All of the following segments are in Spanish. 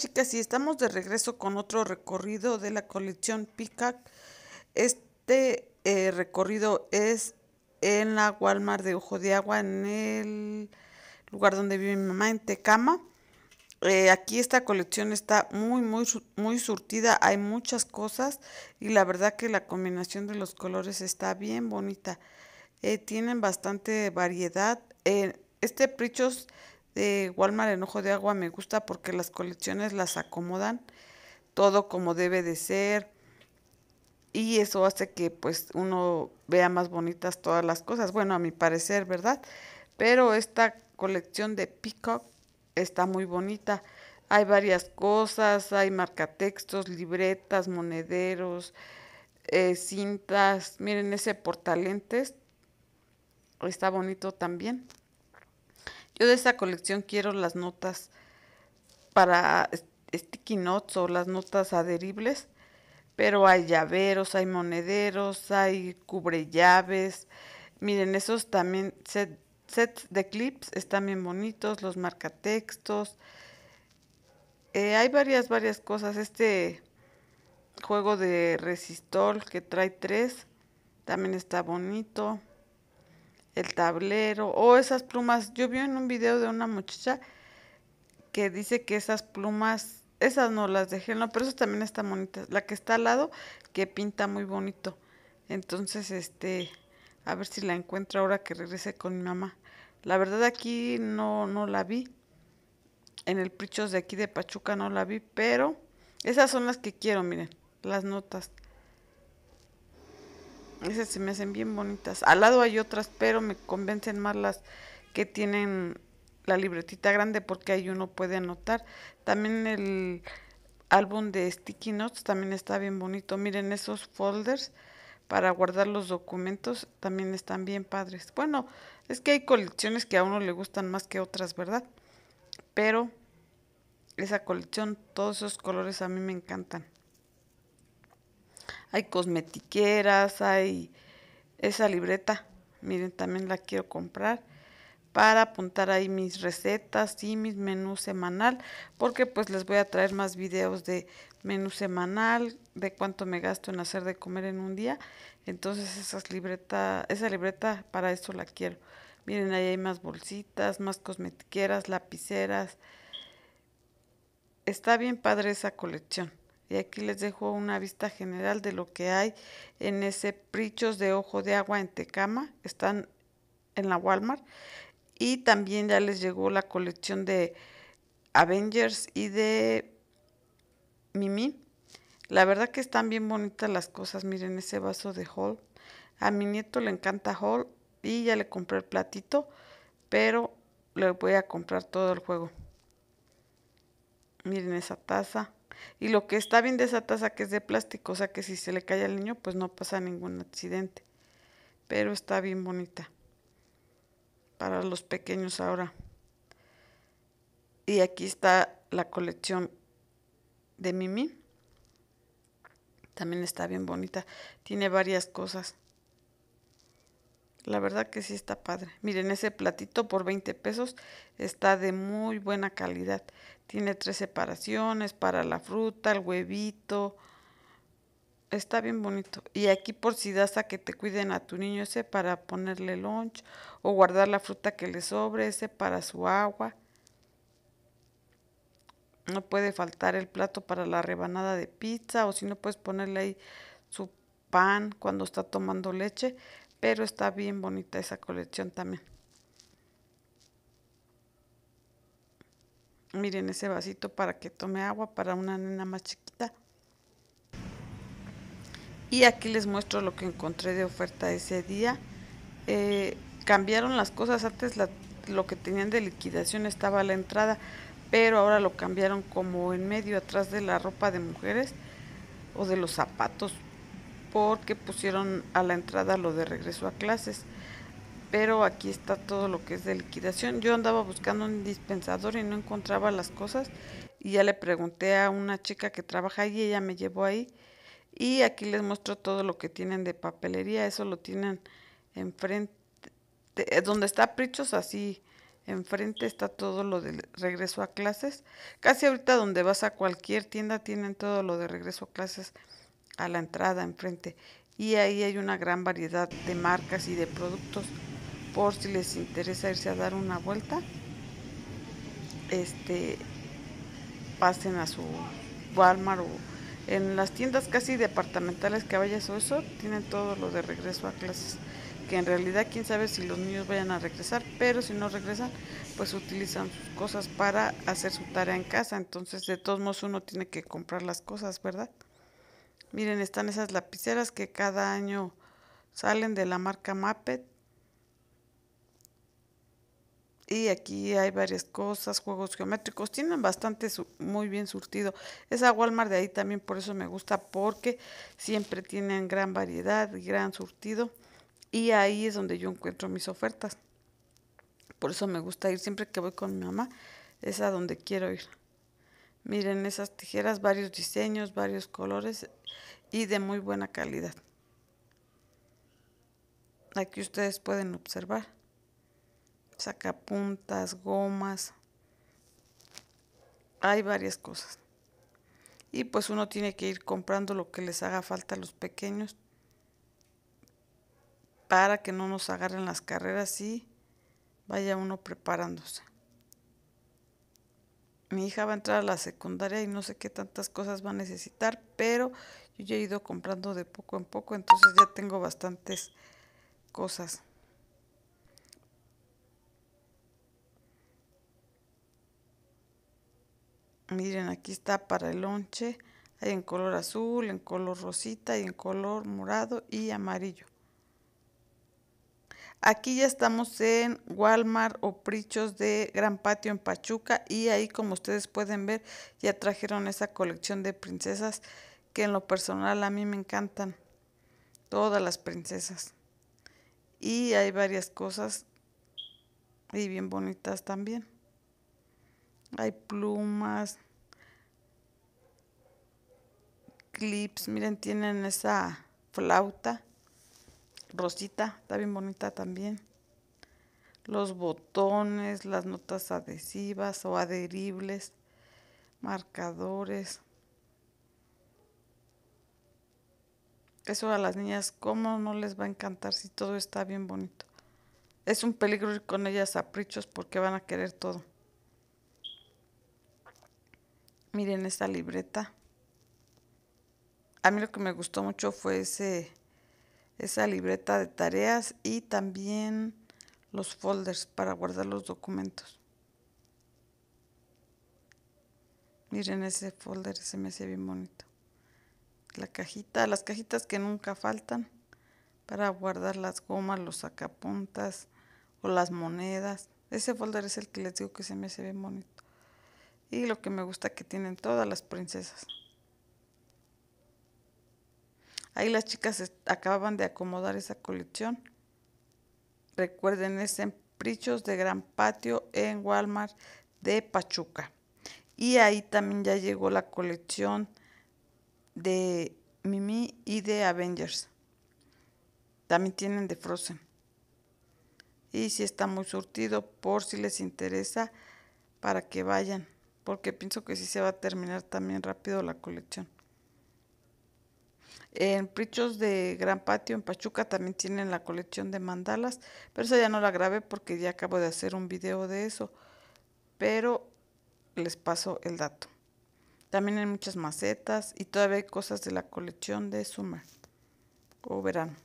chicas y estamos de regreso con otro recorrido de la colección Picac. Este eh, recorrido es en la Walmart de Ojo de Agua, en el lugar donde vive mi mamá, en Tecama. Eh, aquí esta colección está muy, muy, muy surtida, hay muchas cosas y la verdad que la combinación de los colores está bien bonita. Eh, tienen bastante variedad. este Prichos de Walmart en Ojo de Agua me gusta porque las colecciones las acomodan todo como debe de ser y eso hace que pues uno vea más bonitas todas las cosas, bueno, a mi parecer, ¿verdad? Pero esta colección de Peacock está muy bonita. Hay varias cosas, hay marcatextos, libretas, monederos, eh, cintas. Miren ese portalentes, está bonito también. Yo de esta colección quiero las notas para sticky notes o las notas adheribles, pero hay llaveros, hay monederos, hay cubrellaves. Miren, esos también sets de clips están bien bonitos, los marcatextos. Eh, hay varias, varias cosas. Este juego de resistor que trae tres también está bonito el tablero o esas plumas. Yo vi en un video de una muchacha que dice que esas plumas, esas no las dejé, no, pero esas también están bonitas. La que está al lado, que pinta muy bonito. Entonces, este, a ver si la encuentro ahora que regrese con mi mamá. La verdad aquí no, no la vi. En el Prichos de aquí de Pachuca no la vi, pero esas son las que quiero, miren, las notas. Esas se me hacen bien bonitas. Al lado hay otras, pero me convencen más las que tienen la libretita grande porque ahí uno puede anotar. También el álbum de Sticky Notes también está bien bonito. Miren esos folders para guardar los documentos también están bien padres. Bueno, es que hay colecciones que a uno le gustan más que otras, ¿verdad? Pero esa colección, todos esos colores a mí me encantan hay cosmetiqueras, hay esa libreta, miren, también la quiero comprar para apuntar ahí mis recetas y mis menú semanal, porque pues les voy a traer más videos de menú semanal, de cuánto me gasto en hacer de comer en un día. Entonces esas libreta, esa libreta para eso la quiero. Miren, ahí hay más bolsitas, más cosmetiqueras, lapiceras. Está bien padre esa colección. Y aquí les dejo una vista general de lo que hay en ese Prichos de Ojo de Agua en Tecama. Están en la Walmart. Y también ya les llegó la colección de Avengers y de Mimi. La verdad que están bien bonitas las cosas. Miren ese vaso de Hall. A mi nieto le encanta Hall y ya le compré el platito, pero le voy a comprar todo el juego. Miren esa taza. Y lo que está bien de esa taza que es de plástico, o sea que si se le cae al niño, pues no pasa ningún accidente. Pero está bien bonita para los pequeños ahora. Y aquí está la colección de Mimi. También está bien bonita. Tiene varias cosas. La verdad que sí está padre. Miren, ese platito por 20 pesos está de muy buena calidad. Tiene tres separaciones para la fruta, el huevito. Está bien bonito. Y aquí por si das a que te cuiden a tu niño ese para ponerle lunch o guardar la fruta que le sobre, ese para su agua. No puede faltar el plato para la rebanada de pizza o si no puedes ponerle ahí su pan cuando está tomando leche. Pero está bien bonita esa colección también. Miren ese vasito para que tome agua para una nena más chiquita. Y aquí les muestro lo que encontré de oferta ese día. Eh, cambiaron las cosas. Antes lo que tenían de liquidación estaba a la entrada, pero ahora lo cambiaron como en medio, atrás de la ropa de mujeres o de los zapatos, porque pusieron a la entrada lo de regreso a clases. Pero aquí está todo lo que es de liquidación. Yo andaba buscando un dispensador y no encontraba las cosas. Y ya le pregunté a una chica que trabaja ahí, ella me llevó ahí. Y aquí les muestro todo lo que tienen de papelería. Eso lo tienen enfrente, eh, donde está Prichos, así enfrente está todo lo de regreso a clases. Casi ahorita donde vas a cualquier tienda tienen todo lo de regreso a clases a la entrada enfrente y ahí hay una gran variedad de marcas y de productos por si les interesa irse a dar una vuelta este pasen a su Walmart o en las tiendas casi departamentales que vayas o eso tienen todo lo de regreso a clases que en realidad quién sabe si los niños vayan a regresar, pero si no regresan, pues utilizan sus cosas para hacer su tarea en casa. Entonces, de todos modos, uno tiene que comprar las cosas, ¿verdad? Miren, están esas lapiceras que cada año salen de la marca Muppet. Y aquí hay varias cosas, juegos geométricos. Tienen bastante muy bien surtido. Esa Walmart de ahí también por eso me gusta porque siempre tienen gran variedad gran surtido. Y ahí es donde yo encuentro mis ofertas. Por eso me gusta ir siempre que voy con mi mamá. Es a donde quiero ir. Miren esas tijeras, varios diseños, varios colores y de muy buena calidad. Aquí ustedes pueden observar. Sacapuntas, gomas. Hay varias cosas. Y pues uno tiene que ir comprando lo que les haga falta a los pequeños para que no nos agarren las carreras y vaya uno preparándose mi hija va a entrar a la secundaria y no sé qué tantas cosas va a necesitar, pero yo ya he ido comprando de poco en poco, entonces ya tengo bastantes cosas. Miren, aquí está para el lonche. Hay en color azul, en color rosita y en color morado y amarillo. Aquí ya estamos en Walmart o Prichos de Gran Patio en Pachuca y ahí como ustedes pueden ver ya trajeron esa colección de princesas que en lo personal a mí me encantan. Todas las princesas. Y hay varias cosas y bien bonitas también. Hay plumas, clips, miren, tienen esa flauta rosita, está bien bonita también. Los botones, las notas adhesivas o adheribles, marcadores. Eso a las niñas, ¿cómo no les va a encantar si todo está bien bonito? Es un peligro ir con ellas a prichos porque van a querer todo. Miren esta libreta. A mí lo que me gustó mucho fue ese esa libreta de tareas y también los folders para guardar los documentos. Miren ese folder, se me hace bien bonito. La cajita, las cajitas que nunca faltan para guardar las gomas, los sacapuntas o las monedas. Ese folder es el que les digo que se me hace bien bonito. Y lo que me gusta que tienen todas las princesas. Ahí las chicas acababan de acomodar esa colección. Recuerden, es en Prichos de Gran Patio en Walmart de Pachuca. Y ahí también ya llegó la colección de Mimi y de Avengers. También tienen de Frozen. Y si está muy surtido, por si les interesa, para que vayan. Porque pienso que sí se va a terminar también rápido la colección. En Prichos de Gran Patio, en Pachuca, también tienen la colección de mandalas, pero esa ya no la grabé porque ya acabo de hacer un video de eso, pero les paso el dato. También hay muchas macetas y todavía hay cosas de la colección de summer o verano.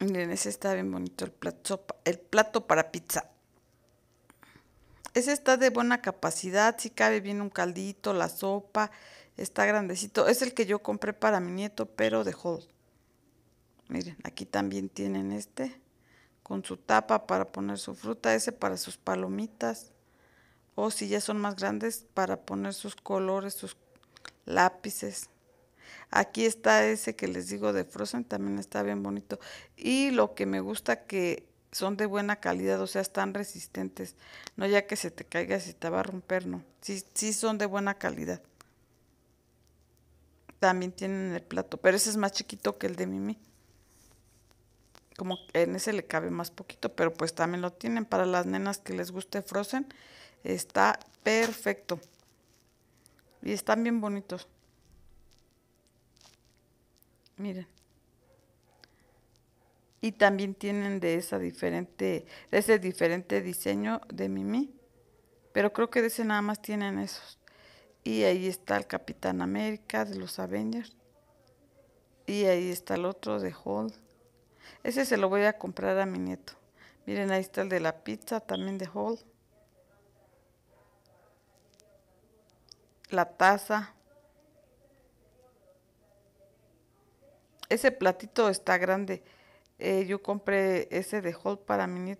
Miren, ese está bien bonito, el plato, el plato para pizza. Ese está de buena capacidad, si cabe bien un caldito, la sopa, está grandecito. Es el que yo compré para mi nieto, pero dejó. Miren, aquí también tienen este, con su tapa para poner su fruta, ese para sus palomitas. O si ya son más grandes, para poner sus colores, sus lápices. Aquí está ese que les digo de Frozen, también está bien bonito. Y lo que me gusta que son de buena calidad, o sea, están resistentes. No ya que se te caiga se te va a romper, no. Sí, sí son de buena calidad. También tienen el plato, pero ese es más chiquito que el de Mimi. Como en ese le cabe más poquito, pero pues también lo tienen para las nenas que les guste Frozen. Está perfecto. Y están bien bonitos. Miren y también tienen de esa diferente, ese diferente diseño de Mimi. Pero creo que de ese nada más tienen esos. Y ahí está el Capitán América de los Avengers. Y ahí está el otro de Hall. Ese se lo voy a comprar a mi nieto. Miren, ahí está el de la pizza, también de Hall. La taza. Ese platito está grande. Eh, yo compré ese de Holt para mi